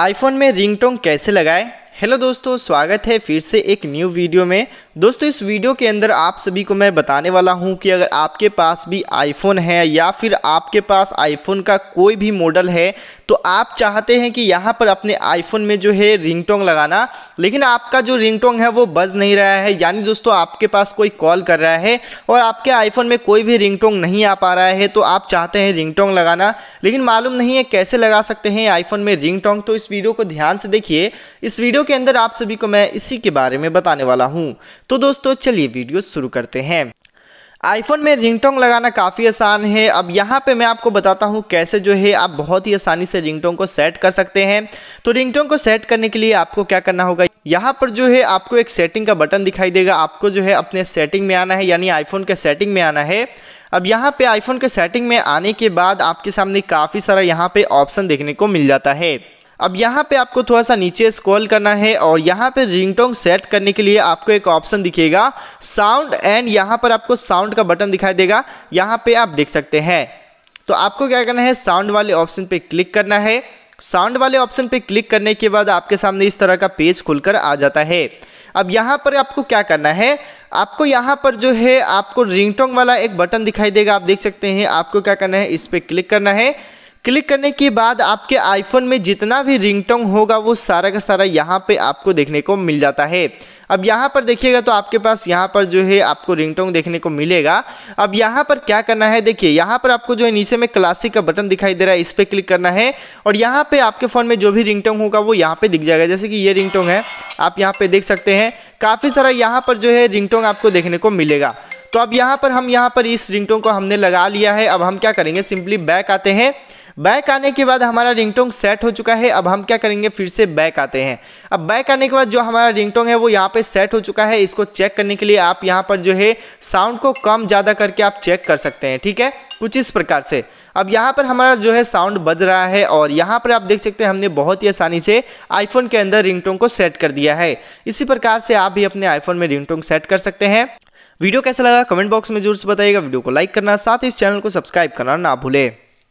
iPhone में ringtone कैसे लगाएं हेलो दोस्तों स्वागत है फिर से एक न्यू वीडियो में दोस्तों इस वीडियो के अंदर आप सभी को मैं बताने वाला हूं कि अगर आपके पास भी आईफोन है या फिर आपके पास आईफोन का कोई भी मॉडल है तो आप चाहते हैं कि यहाँ पर अपने आईफोन में जो है रिंगटोंग लगाना लेकिन आपका जो रिंगटोंग है वो बज नहीं रहा है यानी दोस्तों आपके पास कोई कॉल कर रहा है और आपके आईफोन में कोई भी रिंगटोंग नहीं आ पा रहा है तो आप चाहते हैं रिंगटोंग लगाना लेकिन मालूम नहीं है कैसे लगा सकते हैं आईफोन में रिंगटोंग तो इस वीडियो को ध्यान से देखिए इस वीडियो के अंदर आप सभी को मैं इसी के बारे में बताने वाला हूँ तो दोस्तों चलिए वीडियो शुरू करते हैं आईफोन में रिंगटोंग लगाना काफ़ी आसान है अब यहाँ पे मैं आपको बताता हूँ कैसे जो है आप बहुत ही आसानी से रिंगटोंग को सेट कर सकते हैं तो रिंगटोंग को सेट करने के लिए आपको क्या करना होगा यहाँ पर जो है आपको एक सेटिंग का बटन दिखाई देगा आपको जो है अपने सेटिंग में आना है यानी आईफोन के सेटिंग में आना है अब यहाँ पे आईफोन के सेटिंग में आने के बाद आपके सामने काफ़ी सारा यहाँ पे ऑप्शन देखने को मिल जाता है अब यहाँ पे आपको थोड़ा सा नीचे स्क्रॉल करना है और यहाँ पे रिंगटोन सेट करने के लिए आपको एक ऑप्शन दिखेगा साउंड एंड यहाँ पर आपको साउंड का बटन दिखाई देगा यहाँ पे आप देख सकते हैं तो आपको क्या करना है साउंड वाले ऑप्शन पे क्लिक करना है साउंड वाले ऑप्शन पे क्लिक करने के बाद आपके सामने इस तरह का पेज खुलकर आ जाता है अब यहाँ पर आपको क्या करना है आपको यहाँ पर जो है आपको रिंगटोंग वाला एक बटन दिखाई देगा आप देख सकते हैं आपको क्या करना है इस पर क्लिक करना है क्लिक करने के बाद आपके आईफोन में जितना भी रिंगटोन होगा वो सारा का सारा यहाँ पे आपको देखने को मिल जाता है अब यहाँ पर देखिएगा तो आपके पास यहाँ पर जो है आपको रिंगटोन देखने को मिलेगा अब यहाँ पर क्या करना है देखिए यहाँ पर आपको जो है नीचे में क्लासिक का बटन दिखाई दे रहा है इस पर क्लिक करना है और यहाँ पे आपके फ़ोन में जो भी रिंगटोन होगा वो यहाँ पे दिख जाएगा जैसे कि ये रिंगटोन है आप यहाँ पे देख सकते हैं काफ़ी सारा यहाँ पर जो है रिंगटोन आपको देखने को मिलेगा तो अब यहाँ पर हम यहाँ पर इस रिंगटोन को हमने लगा लिया है अब हम क्या करेंगे सिंपली बैक आते हैं बैक आने के बाद हमारा रिंगटोंग सेट हो चुका है अब हम क्या करेंगे फिर से बैक आते हैं अब बैक आने के बाद जो हमारा रिंगटोंग है वो यहाँ पे सेट हो चुका है इसको चेक करने के लिए आप यहाँ पर जो है साउंड को कम ज़्यादा करके आप चेक कर सकते हैं ठीक है कुछ इस प्रकार से अब यहाँ पर हमारा जो है साउंड बज रहा है और यहाँ पर आप देख सकते हैं हमने बहुत ही आसानी से आईफोन के अंदर रिंगटोंग को सेट कर दिया है इसी प्रकार से आप भी अपने आईफोन में रिंगटोंग सेट कर सकते हैं वीडियो कैसा लगा कमेंट बॉक्स में जरूर से बताइएगा वीडियो को लाइक करना साथ ही इस चैनल को सब्सक्राइब करना ना भूले